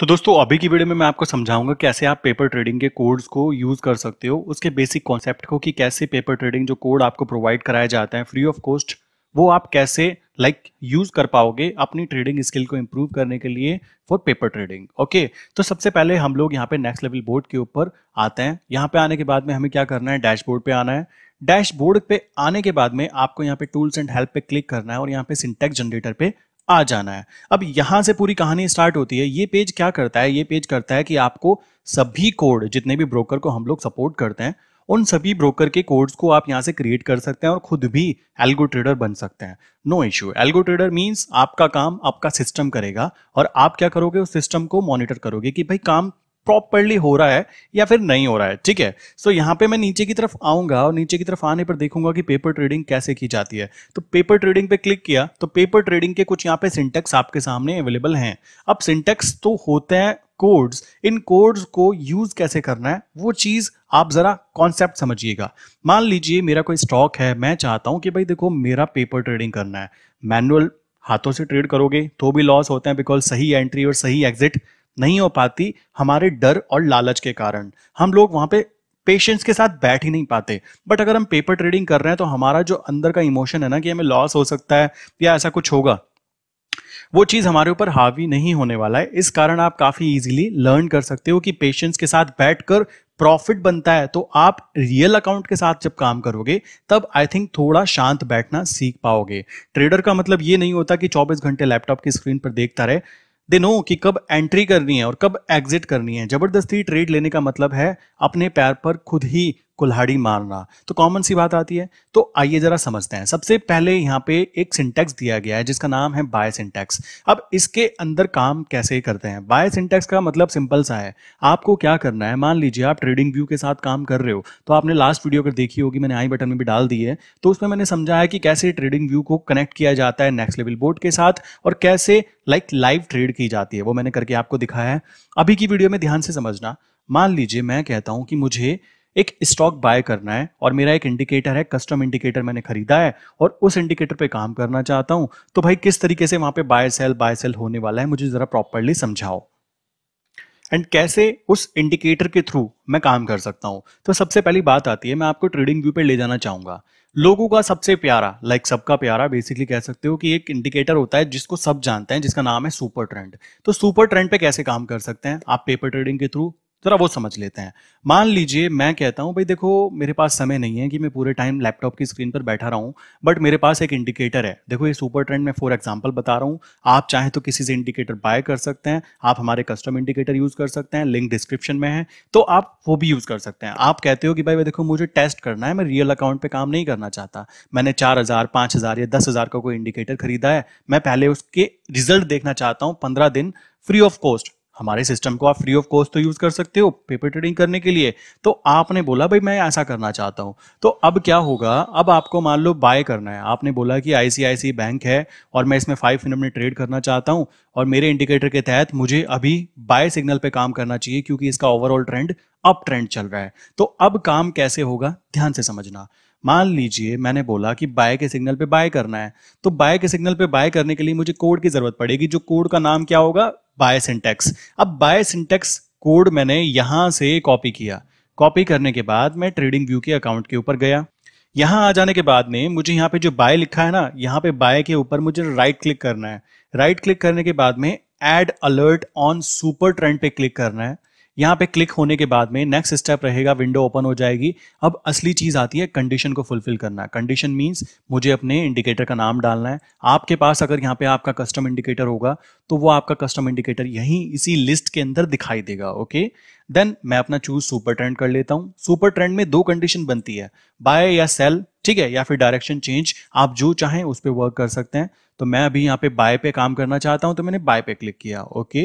तो दोस्तों अभी की वीडियो में मैं आपको समझाऊंगा कैसे आप पेपर ट्रेडिंग के कोड्स को यूज़ कर सकते हो उसके बेसिक कॉन्सेप्ट को कि कैसे पेपर ट्रेडिंग जो कोड आपको प्रोवाइड कराया जाता है फ्री ऑफ कॉस्ट वो आप कैसे लाइक like, यूज़ कर पाओगे अपनी ट्रेडिंग स्किल को इम्प्रूव करने के लिए फॉर पेपर ट्रेडिंग ओके तो सबसे पहले हम लोग यहाँ पे नेक्स्ट लेवल बोर्ड के ऊपर आते हैं यहाँ पे आने के बाद में हमें क्या करना है डैशबोर्ड पे आना है डैशबोर्ड पे आने के बाद में आपको यहाँ पे टूल्स एंड हेल्प पे क्लिक करना है और यहाँ पे सिंटेक्स जनरेटर पे आ जाना है अब यहां से पूरी कहानी स्टार्ट होती है ये पेज क्या करता है ये पेज करता है कि आपको सभी कोड जितने भी ब्रोकर को हम लोग सपोर्ट करते हैं उन सभी ब्रोकर के कोड्स को आप यहाँ से क्रिएट कर सकते हैं और खुद भी एल्गो ट्रेडर बन सकते हैं no issue algo trader means आपका काम आपका सिस्टम करेगा और आप क्या करोगे उस सिस्टम को मॉनिटर करोगे कि भाई काम प्रॉपरली हो रहा है या फिर नहीं हो रहा है ठीक है सो so, यहाँ पे मैं नीचे की तरफ आऊंगा और नीचे की तरफ आने पर देखूंगा कि पेपर ट्रेडिंग कैसे की जाती है तो पेपर ट्रेडिंग पे क्लिक किया तो पेपर ट्रेडिंग के कुछ यहाँ पे सिंटेक्स आपके सामने अवेलेबल हैं अब सिंटेक्स तो होते हैं कोड्स इन कोड्स को यूज कैसे करना है वो चीज आप जरा कॉन्सेप्ट समझिएगा मान लीजिए मेरा कोई स्टॉक है मैं चाहता हूं कि भाई देखो मेरा पेपर ट्रेडिंग करना है मैनुअल हाथों से ट्रेड करोगे तो भी लॉस होते हैं बिकॉज सही एंट्री और सही एग्जिट नहीं हो पाती हमारे डर और लालच के कारण हम लोग वहां पे पेशेंस के साथ बैठ ही नहीं पाते बट अगर हम पेपर ट्रेडिंग कर रहे हैं तो हमारा जो अंदर का इमोशन है ना कि हमें लॉस हो सकता है या ऐसा कुछ होगा वो चीज़ हमारे ऊपर हावी नहीं होने वाला है इस कारण आप काफ़ी इजीली लर्न कर सकते हो कि पेशेंस के साथ बैठकर प्रॉफिट बनता है तो आप रियल अकाउंट के साथ जब काम करोगे तब आई थिंक थोड़ा शांत बैठना सीख पाओगे ट्रेडर का मतलब ये नहीं होता कि 24 घंटे लैपटॉप की स्क्रीन पर देखता रहे दे नो कि कब एंट्री करनी है और कब एग्जिट करनी है जबरदस्ती ट्रेड लेने का मतलब है अपने पैर पर खुद ही कुल्हाड़ी मारना तो कॉमन सी बात आती है तो आइए जरा समझते हैं सबसे पहले यहाँ पे एक सिंटेक्स दिया गया है जिसका नाम है बाय सिंटेक्स अब इसके अंदर काम कैसे करते हैं बाय सिंटेक्स का मतलब सिंपल सा है आपको क्या करना है मान लीजिए आप ट्रेडिंग व्यू के साथ काम कर रहे हो तो आपने लास्ट वीडियो अगर देखी होगी मैंने आई बटन में भी डाल दी है तो उसमें मैंने समझाया कि कैसे ट्रेडिंग व्यू को कनेक्ट किया जाता है नेक्स्ट लेवल बोर्ड के साथ और कैसे लाइक लाइव ट्रेड की जाती है वो मैंने करके आपको दिखाया है अभी की वीडियो में ध्यान से समझना मान लीजिए मैं कहता हूं कि मुझे एक स्टॉक बाय करना है और मेरा एक इंडिकेटर है कस्टम इंडिकेटर मैंने खरीदा है और उस इंडिकेटर पे काम करना चाहता हूं तो भाई किस तरीके से वहां पे बाय सेल बाय सेल होने वाला है मुझे जरा प्रॉपरली समझाओ एंड कैसे उस इंडिकेटर के थ्रू मैं काम कर सकता हूं तो सबसे पहली बात आती है मैं आपको ट्रेडिंग व्यू पे ले जाना चाहूंगा लोगों का सबसे प्यारा लाइक like सबका प्यारा बेसिकली कह सकते हो कि एक इंडिकेटर होता है जिसको सब जानते हैं जिसका नाम है सुपर ट्रेंड तो सुपर ट्रेंड पे कैसे काम कर सकते हैं आप पेपर ट्रेडिंग के थ्रू ज़रा वो समझ लेते हैं मान लीजिए मैं कहता हूँ भाई देखो मेरे पास समय नहीं है कि मैं पूरे टाइम लैपटॉप की स्क्रीन पर बैठा रहा हूँ बट मेरे पास एक इंडिकेटर है देखो ये सुपर ट्रेंड में फॉर एग्जांपल बता रहा हूँ आप चाहें तो किसी से इंडिकेटर बाय कर सकते हैं आप हमारे कस्टम इंडिकेटर यूज़ कर सकते हैं लिंक डिस्क्रिप्शन में है तो आप वो भी यूज़ कर सकते हैं आप कहते हो कि भाई भाई देखो मुझे टेस्ट करना है मैं रियल अकाउंट पर काम नहीं करना चाहता मैंने चार हज़ार पाँच हज़ार या दस हज़ार का कोई इंडिकेटर खरीदा है मैं पहले उसके रिजल्ट देखना चाहता हूँ पंद्रह दिन फ्री ऑफ कॉस्ट हमारे सिस्टम को आप फ्री ऑफ कॉस्ट तो यूज़ कर सकते हो पेपर ट्रेडिंग करने के लिए तो आपने बोला भाई मैं ऐसा करना चाहता हूं तो अब क्या होगा अब आपको मान लो बाय करना है आपने बोला कि आई बैंक है और मैं इसमें फाइव मिनट में ट्रेड करना चाहता हूँ और मेरे इंडिकेटर के तहत मुझे अभी बाय सिग्नल पे काम करना चाहिए क्योंकि इसका ओवरऑल ट्रेंड अप ट्रेंड चल रहा है तो अब काम कैसे होगा ध्यान से समझना मान लीजिए मैंने बोला कि बाय के सिग्नल पे बाय करना है तो बाय के सिग्नल पे बाय करने के लिए मुझे कोड की जरूरत पड़ेगी जो कोड का नाम क्या होगा बाय सिंटेक्स अब बाय सिंटेक्स कोड मैंने यहां से कॉपी किया कॉपी करने के बाद मैं ट्रेडिंग व्यू के अकाउंट के ऊपर गया यहां आ जाने के बाद में मुझे यहाँ पे जो बाय लिखा है ना यहाँ पे बाय के ऊपर मुझे राइट क्लिक करना है राइट क्लिक करने के बाद में add alert on super trend पे क्लिक करना है यहाँ पे क्लिक होने के बाद में नेक्स्ट स्टेप रहेगा विंडो ओपन हो जाएगी अब असली चीज़ आती है कंडीशन को फुलफिल करना कंडीशन मीन्स मुझे अपने इंडिकेटर का नाम डालना है आपके पास अगर यहाँ पे आपका कस्टम इंडिकेटर होगा तो वो आपका कस्टम इंडिकेटर यहीं इसी लिस्ट के अंदर दिखाई देगा ओके देन मैं अपना चूज सुपर ट्रेंड कर लेता हूँ सुपर ट्रेंड में दो कंडीशन बनती है बाय या सेल ठीक है या फिर डायरेक्शन चेंज आप जो चाहें उस पर वर्क कर सकते हैं तो मैं अभी यहाँ पे बाय पे काम करना चाहता हूं तो मैंने बाय पे क्लिक किया ओके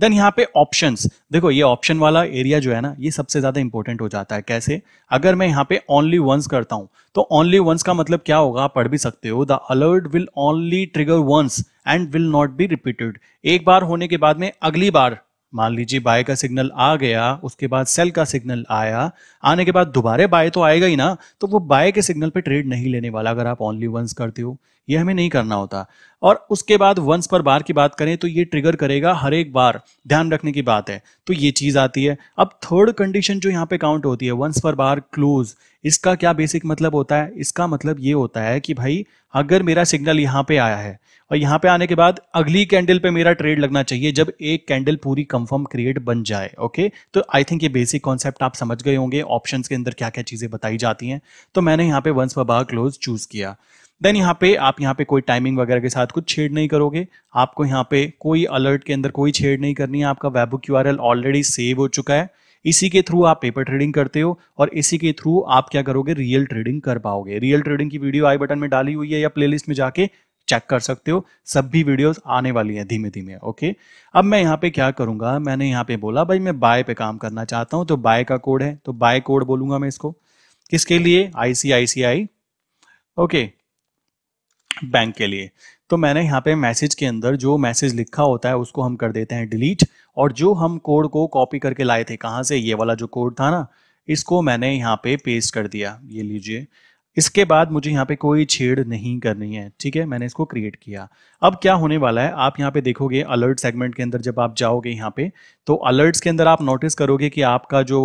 देन यहाँ पे ऑप्शन देखो ये ऑप्शन वाला एरिया जो है ना ये सबसे ज़्यादा इंपॉर्टेंट हो जाता है कैसे अगर मैं यहाँ पे ओनली वंस करता हूं तो ओनली वंस का मतलब क्या होगा आप पढ़ भी सकते हो the alert will only trigger once and will not be repeated एक बार होने के बाद में अगली बार मान लीजिए बाय का सिग्नल आ गया उसके बाद सेल का सिग्नल आया आने के बाद दोबारा बाय तो आएगा ही ना तो वो बाय के सिग्नल पे ट्रेड नहीं लेने वाला अगर आप ओनली वंस करते हो यह हमें नहीं करना होता और उसके बाद वंस पर बार की बात करें तो ये ट्रिगर करेगा हर एक बार ध्यान रखने की बात है तो ये चीज़ आती है अब थर्ड कंडीशन जो यहाँ पे काउंट होती है वंस पर बार क्लोज इसका क्या बेसिक मतलब होता है इसका मतलब ये होता है कि भाई अगर मेरा सिग्नल यहाँ पे आया है और यहाँ पे आने के बाद अगली कैंडल पे मेरा ट्रेड लगना चाहिए जब एक कैंडल पूरी कंफर्म क्रिएट बन जाए ओके तो आई थिंक ये बेसिक कॉन्सेप्ट आप समझ गए होंगे ऑप्शंस के अंदर क्या क्या चीज़ें बताई जाती हैं तो मैंने यहाँ पे once per bar close choose किया देन यहाँ पे आप यहाँ पे कोई टाइमिंग वगैरह के साथ कुछ छेड़ नहीं करोगे आपको यहाँ पे कोई अलर्ट के अंदर कोई छेड़ नहीं करनी है आपका वेबुक यू ऑलरेडी सेव हो चुका है इसी के थ्रू आप पेपर ट्रेडिंग करते हो और इसी के थ्रू आप क्या करोगे रियल ट्रेडिंग कर पाओगे रियल ट्रेडिंग की वीडियो आई बटन में डाली हुई है या प्लेलिस्ट में जाके चेक कर सकते हो सभी वीडियोस आने वाली हैं धीमे धीमे ओके अब मैं यहाँ पे क्या करूंगा मैंने यहाँ पे बोला भाई मैं बाय पे काम करना चाहता हूँ तो बाय का कोड है तो बाय कोड बोलूंगा मैं इसको किसके लिए आई सी आई सी आई ओके बैंक के लिए तो मैंने यहाँ पे मैसेज के अंदर जो मैसेज लिखा होता है उसको हम कर देते हैं डिलीट और जो हम कोड को कॉपी करके लाए थे कहाँ से ये वाला जो कोड था ना इसको मैंने यहाँ पे पेस्ट कर दिया ये लीजिए इसके बाद मुझे यहाँ पे कोई छेड़ नहीं करनी है ठीक है मैंने इसको क्रिएट किया अब क्या होने वाला है आप यहाँ पे देखोगे अलर्ट सेगमेंट के अंदर जब आप जाओगे यहाँ पे तो अलर्ट्स के अंदर आप नोटिस करोगे कि आपका जो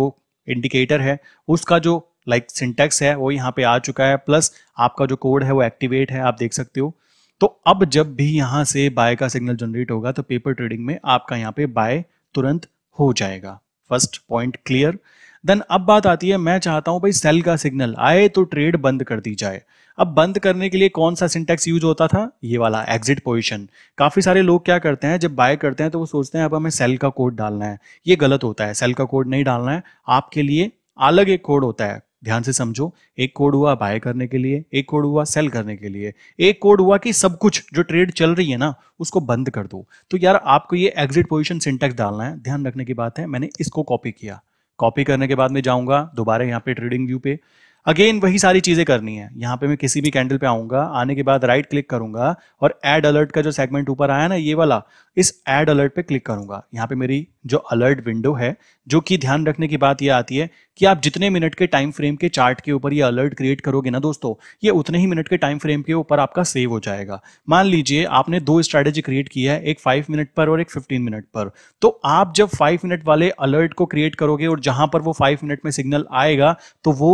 इंडिकेटर है उसका जो लाइक like सिंटेक्स है वो यहाँ पे आ चुका है प्लस आपका जो कोड है वो एक्टिवेट है आप देख सकते हो तो अब जब भी यहाँ से बाय का सिग्नल जनरेट होगा तो पेपर ट्रेडिंग में आपका यहाँ पे बाय तुरंत हो जाएगा फर्स्ट पॉइंट क्लियर देन अब बात आती है मैं चाहता हूं भाई सेल का सिग्नल आए तो ट्रेड बंद कर दी जाए अब बंद करने के लिए कौन सा सिंटेक्स यूज होता था ये वाला एग्जिट पोजिशन काफी सारे लोग क्या करते हैं जब बाय करते हैं तो वो सोचते हैं अब हमें सेल का कोड डालना है ये गलत होता है सेल का कोड नहीं डालना है आपके लिए अलग एक कोड होता है ध्यान से समझो एक कोड हुआ बाय करने के लिए एक कोड हुआ सेल करने के लिए एक कोड हुआ कि सब कुछ जो ट्रेड चल रही है ना उसको बंद कर दो तो यार आपको ये एग्जिट पोजिशन सिंटेक्स डालना है ध्यान रखने की बात है मैंने इसको कॉपी किया कॉपी करने के बाद मैं जाऊंगा दोबारा यहाँ पे ट्रेडिंग व्यू पे अगेन वही सारी चीजें करनी है यहाँ पे मैं किसी भी कैंडल पे आऊंगा आने के बाद राइट क्लिक करूंगा और एड अलर्ट का जो सेगमेंट ऊपर आया ना ये वाला इस एड अलर्ट पे क्लिक करूंगा यहाँ पे मेरी जो अलर्ट विंडो है जो कि ध्यान रखने की बात ये आती है कि आप जितने मिनट के टाइम फ्रेम के चार्ट के ऊपर ये अलर्ट क्रिएट करोगे ना दोस्तों ये उतने ही मिनट के टाइम फ्रेम के ऊपर आपका सेव हो जाएगा मान लीजिए आपने दो स्ट्रेटेजी क्रिएट की है एक फाइव मिनट पर और एक फिफ्टीन मिनट पर तो आप जब फाइव मिनट वाले अलर्ट को क्रिएट करोगे और जहां पर वो फाइव मिनट में सिग्नल आएगा तो वो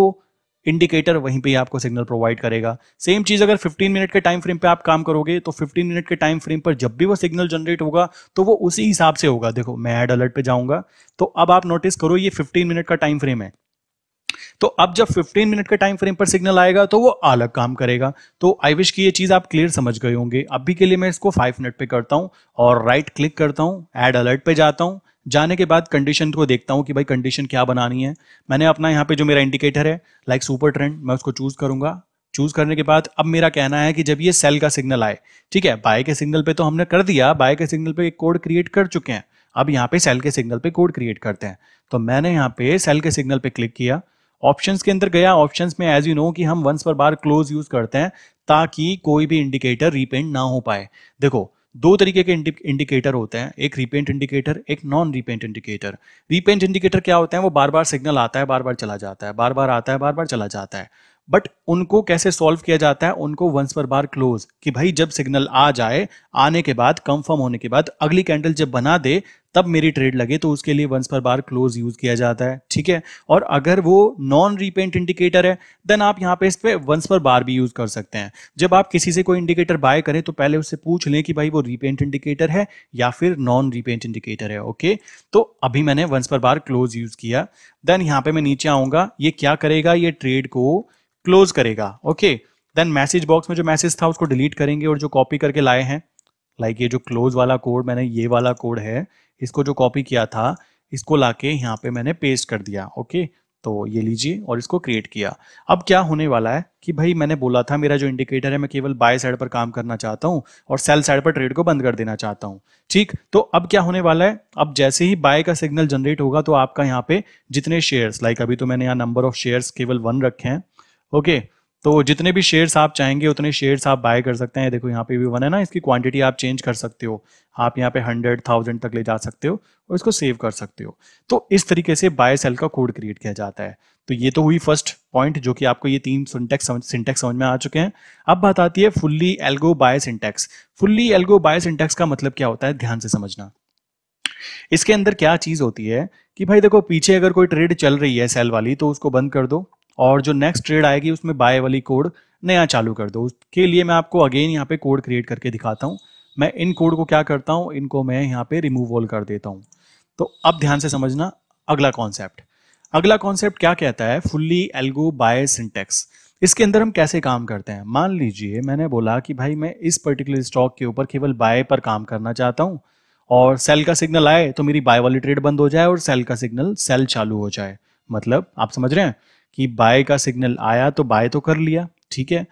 इंडिकेटर वहीं पे आपको सिग्नल प्रोवाइड करेगा सेम चीज अगर 15 मिनट के टाइम फ्रेम पे आप काम करोगे तो 15 मिनट के टाइम फ्रेम पर जब भी वो सिग्नल जनरेट होगा तो वो उसी हिसाब से होगा देखो मैं एड अलर्ट पे जाऊंगा तो अब आप नोटिस करो ये 15 मिनट का टाइम फ्रेम है तो अब जब 15 मिनट के टाइम फ्रेम पर सिग्नल आएगा तो वो अलग काम करेगा तो आई विश की ये चीज़ आप क्लियर समझ गए होंगे अभी के लिए मैं इसको 5 मिनट पे करता हूँ और राइट क्लिक करता हूँ एड अलर्ट पे जाता हूँ जाने के बाद कंडीशन को देखता हूँ कि भाई कंडीशन क्या बनानी है मैंने अपना यहाँ पे जो मेरा इंडिकेटर है लाइक सुपर ट्रेंड मैं उसको चूज करूंगा चूज करने के बाद अब मेरा कहना है कि जब ये सेल का सिग्नल आए ठीक है बाय के सिग्नल पे तो हमने कर दिया बाय के सिग्नल पे एक कोड क्रिएट कर चुके हैं अब यहाँ पे सेल के सिग्नल पे कोड क्रिएट करते हैं तो मैंने यहाँ पे सेल के सिग्नल पे क्लिक किया ऑप्शंस के अंदर गया ऑप्शंस में एज यू नो कि हम once per bar close use करते हैं ताकि कोई भी इंडिकेटर रिपेंट ना हो पाए देखो दो तरीके के इंडिकेटर होते हैं एक रिपेंट इंडिकेटर एक non repaint indicator repaint indicator क्या होते हैं वो बार बार सिग्नल आता है बार बार चला जाता है बार बार आता है बार बार चला जाता है बट उनको कैसे सॉल्व किया जाता है उनको वंस पर बार क्लोज कि भाई जब सिग्नल आ जाए आने के बाद कंफर्म होने के बाद अगली कैंडल जब बना दे तब मेरी ट्रेड लगे तो उसके लिए once per bar close use किया जाता है ठीक है और अगर वो नॉन रिपेंट इंडिकेटर है देन आप यहाँ पे इस पर वंस पर बार भी यूज कर सकते हैं जब आप किसी से कोई इंडिकेटर बाय करें तो पहले उससे पूछ लें कि भाई वो रिपेंट इंडिकेटर है या फिर नॉन रिपेंट इंडिकेटर है ओके तो अभी मैंने once per bar close use किया देन यहाँ पे मैं नीचे आऊंगा ये क्या करेगा ये ट्रेड को क्लोज करेगा ओके देन मैसेज बॉक्स में जो मैसेज था उसको डिलीट करेंगे और जो कॉपी करके लाए हैं लाइक like ये जो क्लोज वाला कोड मैंने ये वाला कोड है इसको जो कॉपी किया था इसको लाके यहाँ पे मैंने पेस्ट कर दिया ओके तो ये लीजिए और इसको क्रिएट किया अब क्या होने वाला है कि भाई मैंने बोला था मेरा जो इंडिकेटर है मैं केवल बाय साइड पर काम करना चाहता हूँ और सेल साइड पर ट्रेड को बंद कर देना चाहता हूँ ठीक तो अब क्या होने वाला है अब जैसे ही बाय का सिग्नल जनरेट होगा तो आपका यहाँ पे जितने शेयर्स लाइक अभी तो मैंने यहाँ नंबर ऑफ शेयर्स केवल वन रखे हैं ओके तो जितने भी शेयर्स आप चाहेंगे उतने शेयर्स आप बाय कर सकते हैं देखो यहाँ पे भी वन है ना इसकी क्वांटिटी आप चेंज कर सकते हो आप यहाँ पे हंड्रेड थाउजेंड तक ले जा सकते हो और इसको सेव कर सकते हो तो इस तरीके से बाय सेल का कोड क्रिएट किया जाता है तो ये तो हुई फर्स्ट पॉइंट जो कि आपको ये तीन सिंटेक्स समझ सिंटेक्स समझ में आ चुके हैं अब बात आती है fully algo buy syntax fully algo buy syntax का मतलब क्या होता है ध्यान से समझना इसके अंदर क्या चीज होती है कि भाई देखो पीछे अगर कोई ट्रेड चल रही है सेल वाली तो उसको बंद कर दो और जो नेक्स्ट ट्रेड आएगी उसमें बाय वाली कोड नया चालू कर दो उसके लिए मैं आपको अगेन यहाँ पे कोड क्रिएट करके दिखाता हूँ मैं इन कोड को क्या करता हूँ इनको मैं यहाँ पे रिमूव ऑल कर देता हूँ तो अब ध्यान से समझना अगला कॉन्सेप्ट अगला कॉन्सेप्ट क्या कहता है फुल्ली एल्गो बाय सिंटेक्स इसके अंदर हम कैसे काम करते हैं मान लीजिए मैंने बोला कि भाई मैं इस पर्टिकुलर स्टॉक के ऊपर केवल बाय पर काम करना चाहता हूँ और सेल का सिग्नल आए तो मेरी बाय वाली ट्रेड बंद हो जाए और सेल का सिग्नल सेल चालू हो जाए मतलब आप समझ रहे हैं कि बाय का सिग्नल आया तो बाय तो कर लिया ठीक है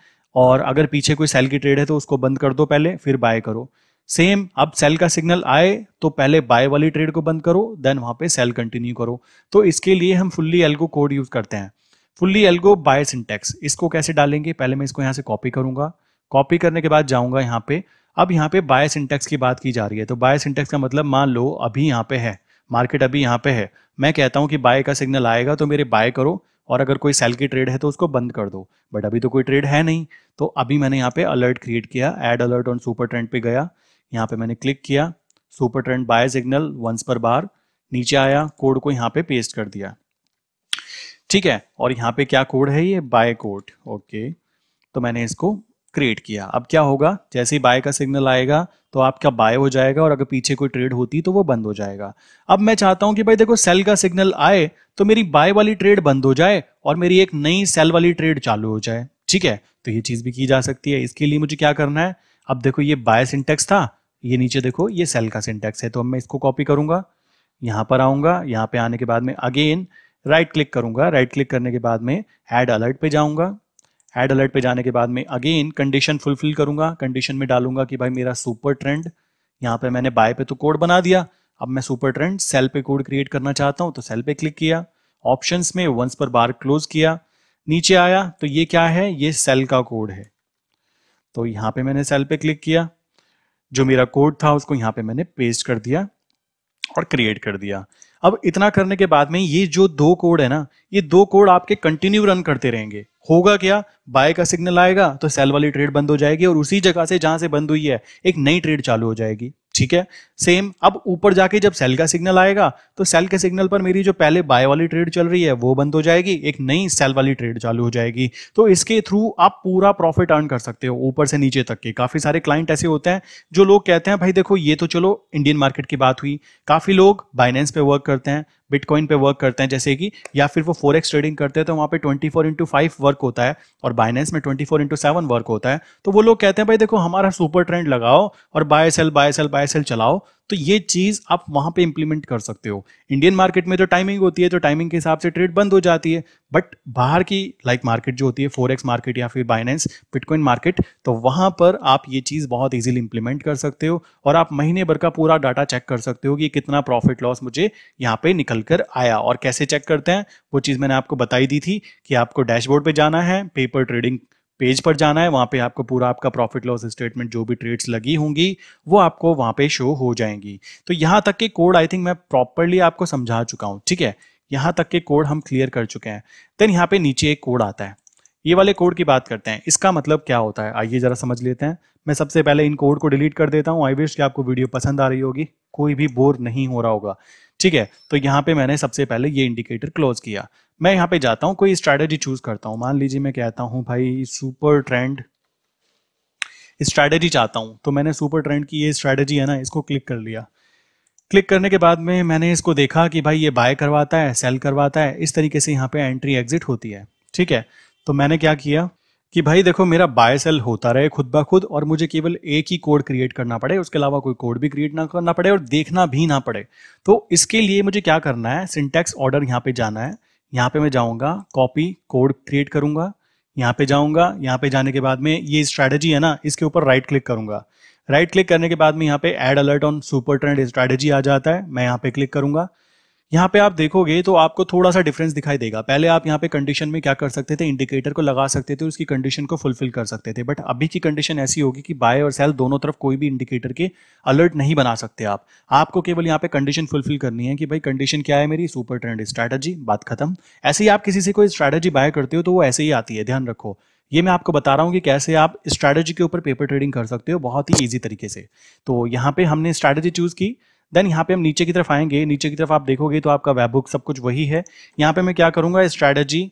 और अगर पीछे कोई सेल की ट्रेड है तो उसको बंद कर दो पहले फिर बाय करो सेम अब सेल का सिग्नल आए तो पहले बाय वाली ट्रेड को बंद करो देन वहां पे सेल कंटिन्यू करो तो इसके लिए हम फुल्ली एल्गो कोड यूज करते हैं फुल्ली एल्गो बाय सिंटेक्स इसको कैसे डालेंगे पहले मैं इसको यहाँ से कॉपी करूंगा कॉपी करने के बाद जाऊंगा यहाँ पे अब यहाँ पे बाय सिंटेक्स की बात की जा रही है तो बाय सिंटेक्स का मतलब मान लो अभी यहाँ पे है मार्केट अभी यहाँ पे है मैं कहता हूँ कि बाय का सिग्नल आएगा तो मेरे बाय करो और अगर कोई सेल की ट्रेड है तो उसको बंद कर दो बट अभी तो कोई ट्रेड है नहीं तो अभी मैंने यहाँ पे अलर्ट क्रिएट किया add alert on super trend पे गया यहाँ पे मैंने क्लिक किया super trend buy signal once per bar नीचे आया कोड को यहाँ पे पेस्ट कर दिया ठीक है और यहाँ पे क्या कोड है ये बाय कोड ओके तो मैंने इसको क्रिएट किया अब क्या होगा जैसे ही बाय का सिग्नल आएगा तो आपका बाय हो जाएगा और अगर पीछे कोई ट्रेड होती तो वो बंद हो जाएगा अब मैं चाहता हूं कि भाई देखो सेल का सिग्नल आए तो मेरी बाय वाली ट्रेड बंद हो जाए और मेरी एक नई सेल वाली ट्रेड चालू हो जाए ठीक है तो ये चीज भी की जा सकती है इसके लिए मुझे क्या करना है अब देखो ये बाय सिंटेक्स था ये नीचे देखो ये सेल का सिंटेक्स है तो अब मैं इसको कॉपी करूंगा यहां पर आऊंगा यहाँ पे आने के बाद में अगेन राइट क्लिक करूंगा राइट क्लिक करने के बाद में एड अलर्ट पे जाऊंगा एड अलर्ट पे जाने के बाद में अगेन कंडीशन फुलफिल करूंगा कंडीशन में डालूंगा कि भाई मेरा सुपर ट्रेंड यहाँ पे मैंने बाय पे तो कोड बना दिया अब मैं सुपर ट्रेंड सेल पे कोड क्रिएट करना चाहता हूँ तो सेल पे क्लिक किया ऑप्शन में वंस पर बार क्लोज किया नीचे आया तो ये क्या है ये सेल का कोड है तो यहाँ पे मैंने सेल पे क्लिक किया जो मेरा कोड था उसको यहाँ पे मैंने पेस्ट कर दिया और क्रिएट कर दिया अब इतना करने के बाद में ये जो दो कोड है ना ये दो कोड आपके कंटिन्यू रन करते रहेंगे होगा क्या बाय का सिग्नल आएगा तो सेल वाली ट्रेड बंद हो जाएगी और उसी जगह से जहां से बंद हुई है एक नई ट्रेड चालू हो जाएगी ठीक है सेम अब ऊपर जाके जब सेल का सिग्नल आएगा तो सेल के सिग्नल पर मेरी जो पहले बाय वाली ट्रेड चल रही है वो बंद हो जाएगी एक नई सेल वाली ट्रेड चालू हो जाएगी तो इसके थ्रू आप पूरा प्रॉफिट अर्न कर सकते हो ऊपर से नीचे तक के काफ़ी सारे क्लाइंट ऐसे होते हैं जो लोग कहते हैं भाई देखो ये तो चलो इंडियन मार्केट की बात हुई काफ़ी लोग बाइनेंस पे वर्क करते हैं बिटकॉइन पे वर्क करते हैं जैसे कि या फिर वो फोर ट्रेडिंग करते हैं तो वहाँ पे twenty four into five work होता है और बाइनेंस में twenty four into seven work होता है तो वो लोग कहते हैं भाई देखो हमारा सुपर ट्रेंड लगाओ और buy sell buy sell buy sell चलाओ तो ये चीज आप वहां पे इंप्लीमेंट कर सकते हो इंडियन मार्केट में जो टाइमिंग होती है तो टाइमिंग के हिसाब से ट्रेड बंद हो जाती है बट बाहर की लाइक like मार्केट जो होती है फोर मार्केट या फिर बाइनेंस बिटकॉइन मार्केट तो वहां पर आप ये चीज बहुत ईजिली इंप्लीमेंट कर सकते हो और आप महीने भर का पूरा डाटा चेक कर सकते हो कि कितना प्रॉफिट लॉस मुझे यहाँ पे निकल कर आया और कैसे चेक करते हैं वो चीज मैंने आपको बताई दी थी कि आपको डैशबोर्ड पे जाना है पेपर ट्रेडिंग पेज पर जाना है वहां पे आपको पूरा आपका प्रॉफिट लॉस स्टेटमेंट जो भी ट्रेड्स लगी होंगी वो आपको वहां पे शो हो जाएंगी तो यहां तक के कोड आई थिंक मैं प्रॉपरली आपको समझा चुका हूँ ठीक है यहाँ तक के कोड हम क्लियर कर चुके हैं देन यहाँ पे नीचे एक कोड आता है ये वाले कोड की बात करते हैं इसका मतलब क्या होता है आइए जरा समझ लेते हैं मैं सबसे पहले इन कोड को डिलीट कर देता हूँ आई विश कि आपको वीडियो पसंद आ रही होगी कोई भी बोर नहीं हो रहा होगा ठीक है तो यहाँ पे मैंने सबसे पहले ये इंडिकेटर क्लोज किया मैं यहाँ पे जाता हूँ कोई स्ट्रैटेजी चूज करता हूँ मान लीजिए मैं कहता हूँ भाई सुपर ट्रेंड स्ट्रैटेजी चाहता हूँ तो मैंने सुपर ट्रेंड की ये स्ट्रैटेजी है ना इसको क्लिक कर लिया क्लिक करने के बाद में मैंने इसको देखा कि भाई ये बाय करवाता है सेल करवाता है इस तरीके से यहाँ पे एंट्री एग्जिट होती है ठीक है तो मैंने क्या किया कि भाई देखो मेरा बाय सेल होता रहे खुद ब खुद और मुझे केवल एक ही कोड क्रिएट करना पड़े उसके अलावा कोई कोड भी क्रिएट ना करना पड़े और देखना भी ना पड़े तो इसके लिए मुझे क्या करना है सिंटेक्स ऑर्डर यहाँ पे जाना है यहाँ पे मैं जाऊँगा कॉपी कोड क्रिएट करूंगा यहाँ पे जाऊँगा यहाँ पे जाने के बाद में ये स्ट्रैटेजी है ना इसके ऊपर राइट क्लिक करूंगा राइट क्लिक करने के बाद में यहाँ पे add alert on super trend strategy आ जाता है मैं यहाँ पे क्लिक करूंगा यहाँ पे आप देखोगे तो आपको थोड़ा सा डिफरेंस दिखाई देगा पहले आप यहाँ पे कंडीशन में क्या कर सकते थे इंडिकेटर को लगा सकते थे उसकी कंडीशन को फुलफिल कर सकते थे बट अभी की कंडीशन ऐसी होगी कि बाय और सेल दोनों तरफ कोई भी इंडिकेटर के अलर्ट नहीं बना सकते आप आपको केवल यहाँ पे कंडीशन फुलफिल करनी है कि भाई कंडीशन क्या है मेरी सुपर ट्रेंड स्ट्रैटेजी बात खत्म ऐसे ही आप किसी से कोई स्ट्रैटेजी बाय करते हो तो वो ऐसे ही आती है ध्यान रखो ये मैं आपको बता रहा हूँ कि कैसे आप स्ट्रैटेजी के ऊपर पेपर ट्रेडिंग कर सकते हो बहुत ही ईजी तरीके से तो यहाँ पे हमने स्ट्रैटेजी चूज की देन यहाँ पे हम नीचे की तरफ आएंगे नीचे की तरफ आप देखोगे तो आपका बुक सब कुछ वही है यहाँ पे मैं क्या करूंगा स्ट्रैटेजी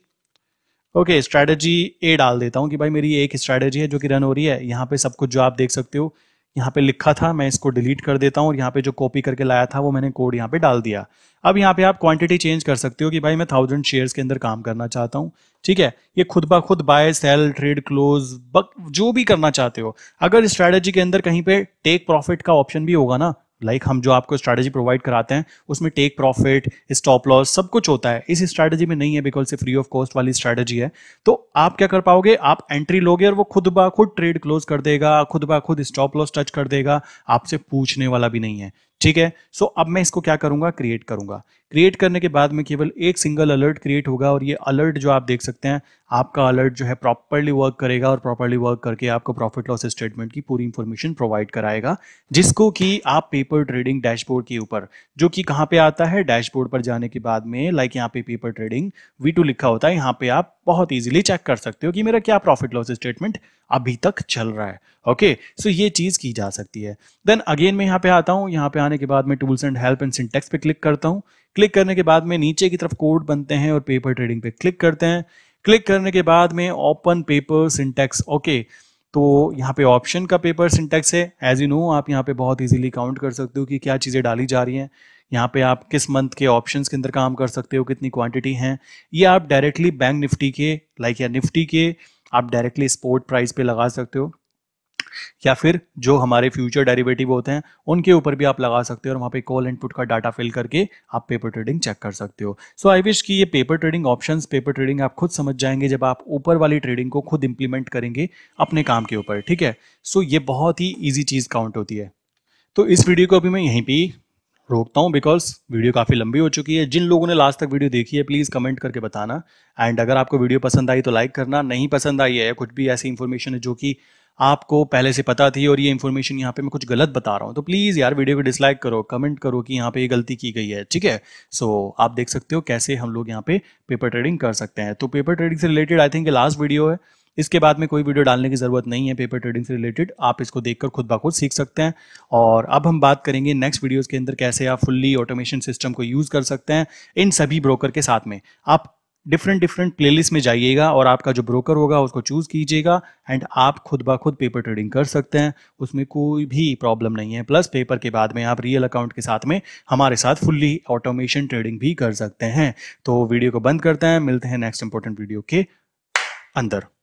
ओके स्ट्रैटेजी ए डाल देता हूँ कि भाई मेरी एक स्ट्रैटेजी है जो कि रन हो रही है यहाँ पे सब कुछ जो आप देख सकते हो यहाँ पे लिखा था मैं इसको डिलीट कर देता हूँ और यहाँ पे जो कॉपी करके लाया था वो मैंने कोड यहाँ पे डाल दिया अब यहाँ पे आप क्वांटिटी चेंज कर सकते हो कि भाई मैं थाउजेंड शेयर्स के अंदर काम करना चाहता हूँ ठीक है ये खुद बा खुद buy sell trade close book जो भी करना चाहते हो अगर स्ट्रैटेजी के अंदर कहीं पे टेक प्रॉफिट का ऑप्शन भी होगा ना लाइक like हम जो आपको स्ट्रैटेजी प्रोवाइड कराते हैं उसमें टेक प्रॉफिट स्टॉप लॉस सब कुछ होता है इस स्ट्रैटेजी में नहीं है बिकॉज से फ्री ऑफ कॉस्ट वाली स्ट्रैटेजी है तो आप क्या कर पाओगे आप एंट्री लोगे और वो खुद बा खुद ट्रेड क्लोज कर देगा खुद बा खुद स्टॉप लॉस टच कर देगा आपसे पूछने वाला भी नहीं है ठीक है सो अब मैं इसको क्या करूंगा क्रिएट करूंगा क्रिएट करने के बाद में केवल एक सिंगल अलर्ट क्रिएट होगा और ये अलर्ट जो आप देख सकते हैं आपका अलर्ट जो है प्रॉपरली वर्क करेगा और प्रॉपरली वर्क करके आपको प्रॉफिट लॉस स्टेटमेंट की पूरी इंफॉर्मेशन प्रोवाइड कराएगा जिसको कि आप पेपर ट्रेडिंग डैशबोर्ड के ऊपर जो कि कहाँ पे आता है डैशबोर्ड पर जाने के बाद में लाइक यहाँ पे पेपर ट्रेडिंग वी लिखा होता है यहाँ पे आप बहुत इजीली चेक कर सकते हो कि मेरा क्या प्रॉफिट लॉस स्टेटमेंट अभी तक चल रहा है ओके okay, सो so ये चीज़ की जा सकती है देन अगेन मैं यहाँ पे आता हूँ यहाँ पे आने के बाद मैं tools and help and syntax पे क्लिक करता हूँ क्लिक करने के बाद में नीचे की तरफ कोड बनते हैं और पेपर ट्रेडिंग पे क्लिक करते हैं क्लिक करने के बाद में open paper syntax okay okay, तो यहाँ पे ऑप्शन का पेपर सिंटेक्स है एज यू नो आप यहाँ पे बहुत इजीली काउंट कर सकते हो कि क्या चीज़ें डाली जा रही हैं यहाँ पे आप किस मंथ के ऑप्शंस के अंदर काम कर सकते हो कितनी क्वांटिटी हैं ये आप डायरेक्टली बैंक निफ्टी के लाइक या निफ्टी के आप डायरेक्टली स्पोर्ट प्राइस पे लगा सकते हो या फिर जो हमारे फ्यूचर डेरिवेटिव होते हैं उनके ऊपर भी आप लगा सकते हो और वहाँ पे कॉल इनपुट का डाटा फिल करके आप पेपर ट्रेडिंग चेक कर सकते हो सो आई विश कि ये paper trading option paper trading आप खुद समझ जाएंगे जब आप ऊपर वाली ट्रेडिंग को खुद इंप्लीमेंट करेंगे अपने काम के ऊपर ठीक है सो so, ये बहुत ही ईजी चीज़ काउंट होती है तो इस वीडियो को अभी मैं यहीं पर रोकता हूँ बिकॉज वीडियो काफ़ी लंबी हो चुकी है जिन लोगों ने लास्ट तक वीडियो देखी है प्लीज़ कमेंट करके बताना एंड अगर आपको वीडियो पसंद आई तो लाइक करना नहीं पसंद आई है कुछ भी ऐसी इन्फॉर्मेशन है जो कि आपको पहले से पता थी और ये इन्फॉर्मेशन यहाँ पे मैं कुछ गलत बता रहा हूँ तो प्लीज़ यार वीडियो को डिसलाइक करो कमेंट करो कि यहाँ पे ये गलती की गई है ठीक है सो आप देख सकते हो कैसे हम लोग यहाँ पे पेपर ट्रेडिंग कर सकते हैं तो पेपर ट्रेडिंग से related I think last video है इसके बाद में कोई वीडियो डालने की ज़रूरत नहीं है पेपर ट्रेडिंग से रिलेटेड आप इसको देखकर खुद ब खुद सीख सकते हैं और अब हम बात करेंगे नेक्स्ट वीडियोज़ के अंदर कैसे आप फुल्ली ऑटोमेशन सिस्टम को यूज़ कर सकते हैं इन सभी ब्रोकर के साथ में आप डिफरेंट डिफरेंट प्लेलिस्ट में जाइएगा और आपका जो ब्रोकर होगा उसको चूज़ कीजिएगा एंड आप खुद ब खुद पेपर ट्रेडिंग कर सकते हैं उसमें कोई भी प्रॉब्लम नहीं है प्लस पेपर के बाद में आप रियल अकाउंट के साथ में हमारे साथ फुल्ली ऑटोमेशन ट्रेडिंग भी कर सकते हैं तो वीडियो को बंद करते हैं मिलते हैं नेक्स्ट इंपॉर्टेंट वीडियो के अंदर